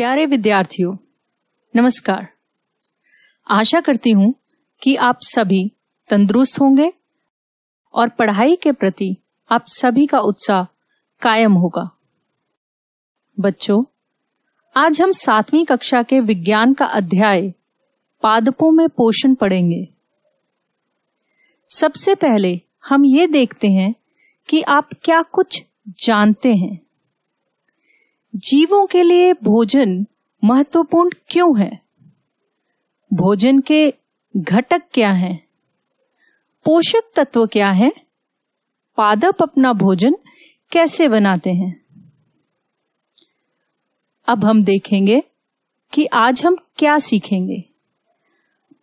प्यारे विद्यार्थियों नमस्कार आशा करती हूं कि आप सभी तंदुरुस्त होंगे और पढ़ाई के प्रति आप सभी का उत्साह कायम होगा बच्चों आज हम सातवीं कक्षा के विज्ञान का अध्याय पादपों में पोषण पढ़ेंगे सबसे पहले हम ये देखते हैं कि आप क्या कुछ जानते हैं जीवों के लिए भोजन महत्वपूर्ण क्यों है भोजन के घटक क्या हैं? पोषक तत्व क्या है पादप अपना भोजन कैसे बनाते हैं अब हम देखेंगे कि आज हम क्या सीखेंगे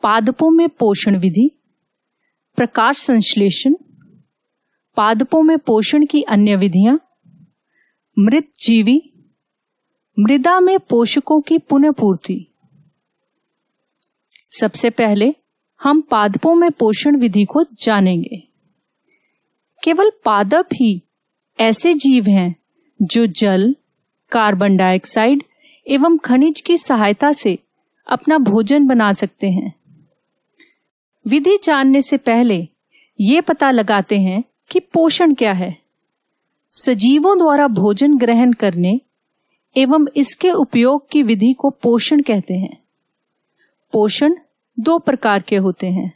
पादपों में पोषण विधि प्रकाश संश्लेषण पादपों में पोषण की अन्य विधियां मृत जीवी मृदा में पोषकों की पुनः पूर्ति सबसे पहले हम पादपों में पोषण विधि को जानेंगे केवल पादप ही ऐसे जीव हैं जो जल कार्बन डाइऑक्साइड एवं खनिज की सहायता से अपना भोजन बना सकते हैं विधि जानने से पहले ये पता लगाते हैं कि पोषण क्या है सजीवों द्वारा भोजन ग्रहण करने एवं इसके उपयोग की विधि को पोषण कहते हैं पोषण दो प्रकार के होते हैं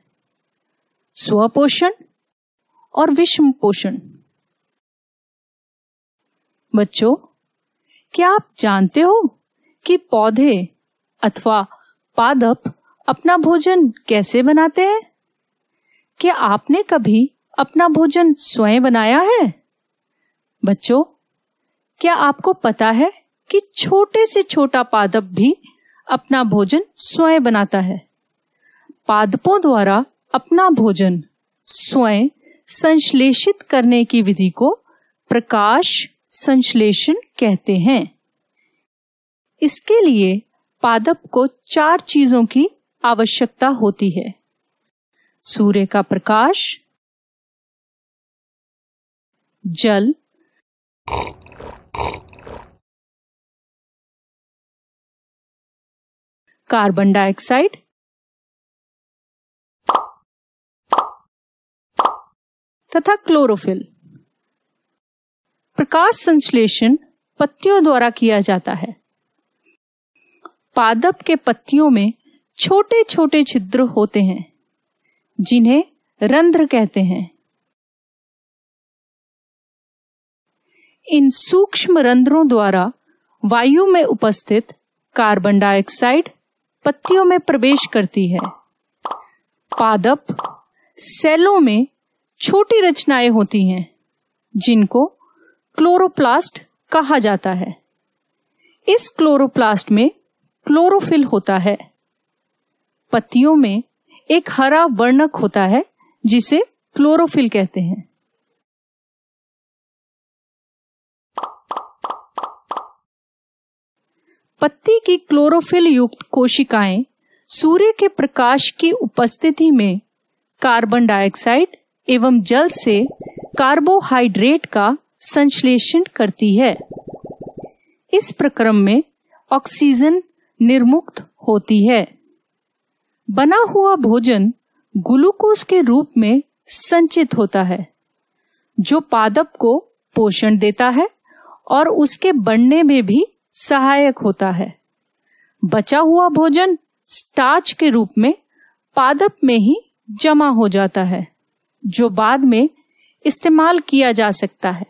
स्वपोषण और विषम पोषण बच्चों क्या आप जानते हो कि पौधे अथवा पादप अपना भोजन कैसे बनाते हैं क्या आपने कभी अपना भोजन स्वयं बनाया है बच्चों क्या आपको पता है कि छोटे से छोटा पादप भी अपना भोजन स्वयं बनाता है पादपों द्वारा अपना भोजन स्वयं संश्लेषित करने की विधि को प्रकाश संश्लेषण कहते हैं इसके लिए पादप को चार चीजों की आवश्यकता होती है सूर्य का प्रकाश जल कार्बन डाइऑक्साइड तथा क्लोरोफिल प्रकाश संश्लेषण पत्तियों द्वारा किया जाता है पादप के पत्तियों में छोटे छोटे छिद्र होते हैं जिन्हें रंध्र कहते हैं इन सूक्ष्म रंध्रों द्वारा वायु में उपस्थित कार्बन डाइऑक्साइड पत्तियों में प्रवेश करती है पादप सेलों में छोटी रचनाएं होती हैं जिनको क्लोरोप्लास्ट कहा जाता है इस क्लोरोप्लास्ट में क्लोरोफिल होता है पत्तियों में एक हरा वर्णक होता है जिसे क्लोरोफिल कहते हैं पत्ती की क्लोरोफिल युक्त कोशिकाएं सूर्य के प्रकाश की उपस्थिति में कार्बन डाइऑक्साइड एवं जल से कार्बोहाइड्रेट का संश्लेषण करती है इस प्रक्रम में ऑक्सीजन निर्मुक्त होती है बना हुआ भोजन ग्लूकोज के रूप में संचित होता है जो पादप को पोषण देता है और उसके बढ़ने में भी सहायक होता है बचा हुआ भोजन स्टार्च के रूप में पादप में ही जमा हो जाता है जो बाद में इस्तेमाल किया जा सकता है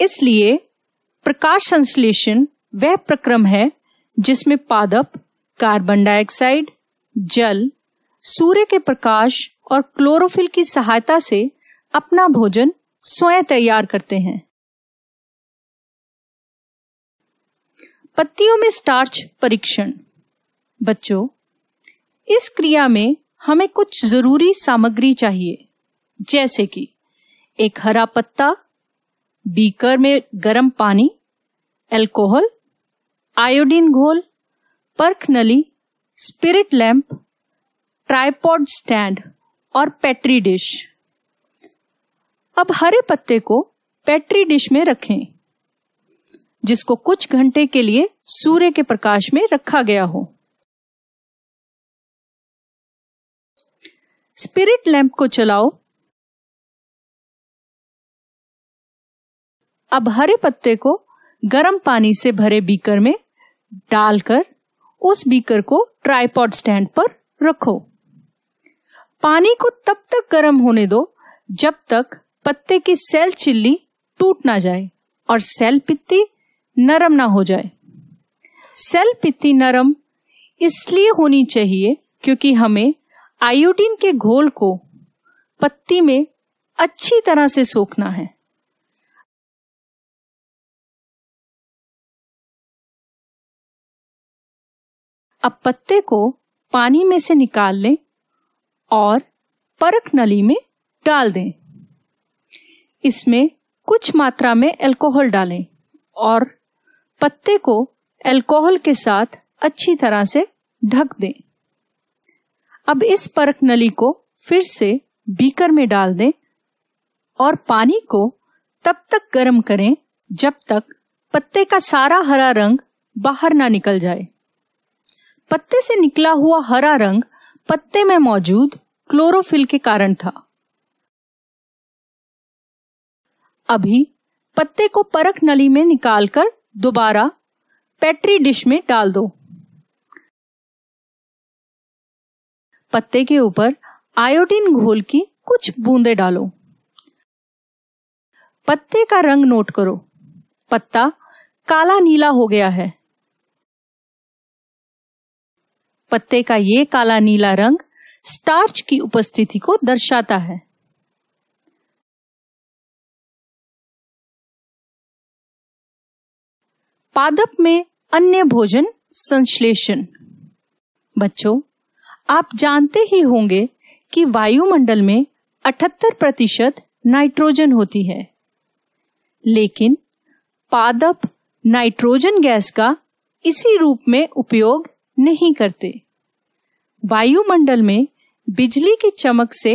इसलिए प्रकाश संश्लेषण वह प्रक्रम है जिसमें पादप कार्बन डाइऑक्साइड जल सूर्य के प्रकाश और क्लोरोफिल की सहायता से अपना भोजन स्वयं तैयार करते हैं पत्तियों में स्टार्च परीक्षण बच्चों इस क्रिया में हमें कुछ जरूरी सामग्री चाहिए जैसे कि एक हरा पत्ता बीकर में गर्म पानी एल्कोहल आयोडीन घोल पर्ख नली स्पिरिट लैंप ट्राईपॉड स्टैंड और पेट्री डिश अब हरे पत्ते को पेट्री डिश में रखें जिसको कुछ घंटे के लिए सूर्य के प्रकाश में रखा गया हो स्पिरिट लैंप को चलाओ अब हरे पत्ते को गर्म पानी से भरे बीकर में डालकर उस बीकर को ट्राईपॉड स्टैंड पर रखो पानी को तब तक गर्म होने दो जब तक पत्ते की सेल चिल्ली टूट ना जाए और सेल पित्ती नरम ना हो जाए सेल पित्ती नरम इसलिए होनी चाहिए क्योंकि हमें आयोडीन के घोल को पत्ती में अच्छी तरह से सोखना है अब पत्ते को पानी में से निकाल लें और परख नली में डाल दें इसमें कुछ मात्रा में अल्कोहल डालें और पत्ते को अल्कोहल के साथ अच्छी तरह से ढक दें अब इस परख नली को फिर से बीकर में डाल दें और पानी को तब तक गर्म करें जब तक पत्ते का सारा हरा रंग बाहर ना निकल जाए पत्ते से निकला हुआ हरा रंग पत्ते में मौजूद क्लोरोफिल के कारण था अभी पत्ते को परख नली में निकालकर दोबारा पेट्री डिश में डाल दो पत्ते के ऊपर आयोडीन घोल की कुछ बूंदे डालो पत्ते का रंग नोट करो पत्ता काला नीला हो गया है पत्ते का ये काला नीला रंग स्टार्च की उपस्थिति को दर्शाता है पादप में अन्य भोजन संश्लेषण बच्चों आप जानते ही होंगे कि वायुमंडल में 78 प्रतिशत नाइट्रोजन होती है लेकिन पादप नाइट्रोजन गैस का इसी रूप में उपयोग नहीं करते वायुमंडल में बिजली की चमक से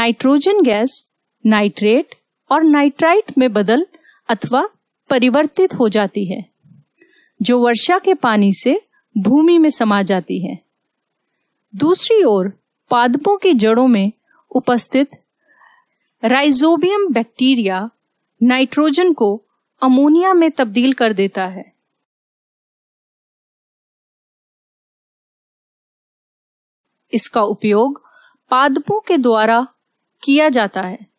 नाइट्रोजन गैस नाइट्रेट और नाइट्राइट में बदल अथवा परिवर्तित हो जाती है जो वर्षा के पानी से भूमि में समा जाती है दूसरी ओर पादपों की जड़ों में उपस्थित राइजोबियम बैक्टीरिया नाइट्रोजन को अमोनिया में तब्दील कर देता है इसका उपयोग पादपों के द्वारा किया जाता है